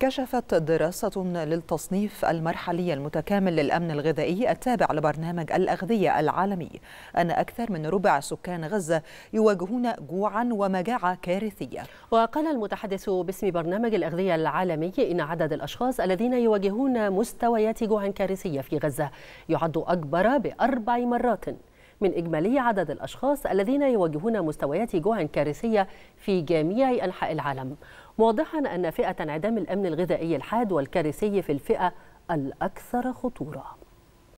كشفت دراسة للتصنيف المرحلي المتكامل للأمن الغذائي التابع لبرنامج الأغذية العالمي أن أكثر من ربع سكان غزة يواجهون جوعا ومجاعة كارثية وقال المتحدث باسم برنامج الأغذية العالمي إن عدد الأشخاص الذين يواجهون مستويات جوع كارثية في غزة يعد أكبر بأربع مرات من إجمالي عدد الأشخاص الذين يواجهون مستويات جوع كارثية في جميع أنحاء العالم موضحا أن فئة انعدام الأمن الغذائي الحاد والكارثي في الفئة الأكثر خطورة